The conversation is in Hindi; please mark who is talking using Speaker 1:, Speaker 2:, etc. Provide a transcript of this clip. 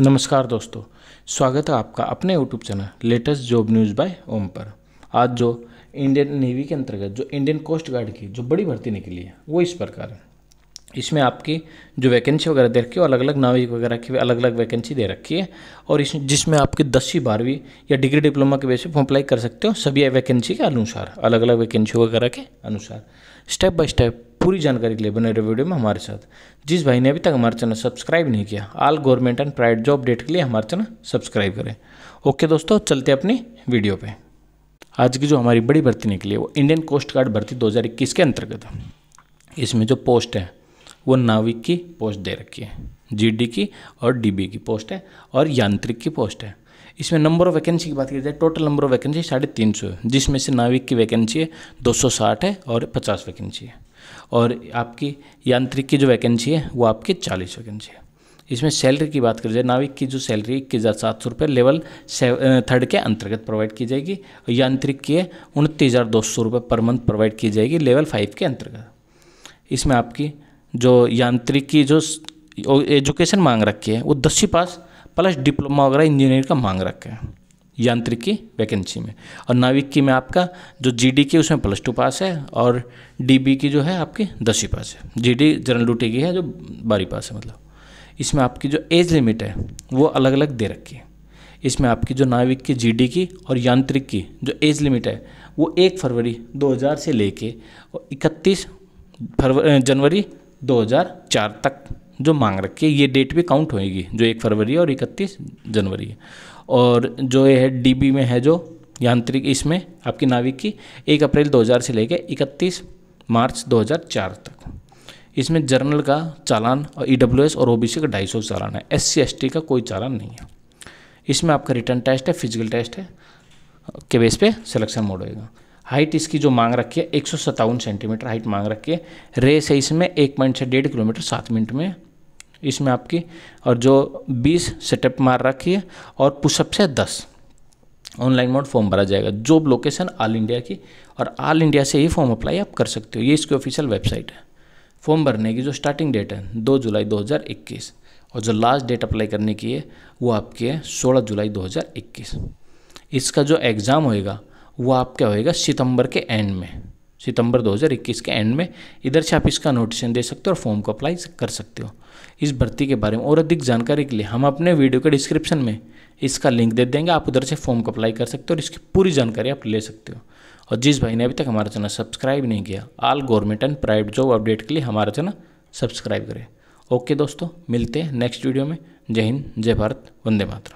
Speaker 1: नमस्कार दोस्तों स्वागत है आपका अपने YouTube channel latest job news by Om पर आज जो इंडियन नेवी के अंतर्गत जो इंडियन कोस्ट गार्ड की जो बड़ी भर्ती निकली है वो इस प्रकार है इसमें आपकी जो वैकेंसी वगैरह दे रखी है अलग अलग नाविक वगैरह की अलग अलग वैकेंसी दे रखी है और इस जिसमें आपकी दसवीं बारहवीं या डिग्री डिप्लोमा के बेसिस पर अप्लाई कर सकते हो सभी वैकेंसी के अनुसार अलग अलग वैकेंसी वगैरह के अनुसार स्टेप बाय स्टेप पूरी जानकारी के लिए बने रहे वीडियो में हमारे साथ जिस भाई ने अभी तक हमारे चैनल सब्सक्राइब नहीं किया all government and private job update के लिए हमारे चैनल सब्सक्राइब करें ओके दोस्तों चलते अपनी वीडियो पर आज की जो हमारी बड़ी भर्ती निकली है वो इंडियन कोस्ट गार्ड भर्ती दो के अंतर्गत इसमें जो पोस्ट है वो नाविक की पोस्ट दे रखी है जीडी की और डीबी की पोस्ट है और यांत्रिक की पोस्ट है इसमें नंबर ऑफ वैकेंसी की बात की जाए टोटल नंबर ऑफ वैकेंसी साढ़े तीन सौ है जिसमें से नाविक की वैकेंसी है दो सौ साठ है और पचास वैकेंसी है और आपकी यांत्रिक की जो वैकेंसी है वो आपकी चालीस वैकेंसी है इसमें सैलरी की बात कर जाए नाविक की जो सैलरी इक्कीस हज़ार सात सौ रुपये लेवल थर्ड के अंतर्गत प्रोवाइड की जाएगी और यांत्रिक की उनतीस हज़ार दो सौ रुपये पर मंथ प्रोवाइड की जाएगी लेवल फाइव के अंतर्गत इसमें आपकी जो यांत्रिक की जो एजुकेशन मांग रखी है वो दसवीं पास प्लस डिप्लोमा वगैरह इंजीनियर का मांग रखे हैं यांत्रिक की वैकेंसी में और नाविक की में आपका जो जीडी की उसमें प्लस टू पास है और डीबी की जो है आपकी दसवीं पास है जीडी जनरल ड्यूटी की है जो बारहवीं पास है मतलब इसमें आपकी जो एज लिमिट है वो अलग अलग दे रखी है इसमें आपकी जो नाविक की जीडी की और यांत्रिक की जो एज लिमिट है वो एक फरवरी दो से ले और इकतीस फरवरी जनवरी दो तक जो मांग रखी है ये डेट भी काउंट होएगी जो एक फरवरी और इकतीस जनवरी है और जो ये है डीबी में है जो यांत्रिक इसमें आपकी नाविक की एक अप्रैल 2000 से लेकर 31 मार्च 2004 तक इसमें जर्नल का चालान और ई e और ओ का ढाई सौ चालान है एस सी का कोई चालान नहीं है इसमें आपका रिटर्न टेस्ट है फिजिकल टेस्ट है के बेस पे सिलेक्शन मोड होएगा हाइट इसकी जो मांग रखी है एक सेंटीमीटर हाइट मांग रखी है रेस है इसमें एक पॉइंट से डेढ़ किलोमीटर सात मिनट में इसमें आपकी और जो 20 सेटअप मार रखी है और पुशअप से 10 ऑनलाइन मोड फॉर्म भरा जाएगा जॉब लोकेशन ऑल इंडिया की और ऑल इंडिया से ही फॉर्म अप्लाई आप कर सकते हो ये इसकी ऑफिशियल वेबसाइट है फॉर्म भरने की जो स्टार्टिंग डेट है दो जुलाई 2021 और जो लास्ट डेट अप्लाई करने की है वो आपकी है सोलह जुलाई दो इसका जो एग्ज़ाम होएगा वो आपका होएगा सितंबर के एंड में सितंबर 2021 के एंड में इधर से आप इसका नोटिसन दे सकते हो और फॉर्म को अप्लाई कर सकते हो इस भर्ती के बारे में और अधिक जानकारी के लिए हम अपने वीडियो के डिस्क्रिप्शन में इसका लिंक दे देंगे आप उधर से फॉर्म को अप्लाई कर सकते हो और इसकी पूरी जानकारी आप ले सकते हो और जिस भाई ने अभी तक हमारा चैनल सब्सक्राइब नहीं किया all government and private job update के लिए हमारा चैनल सब्सक्राइब करें ओके दोस्तों मिलते हैं नेक्स्ट वीडियो में जय हिंद जय भारत वंदे मातरम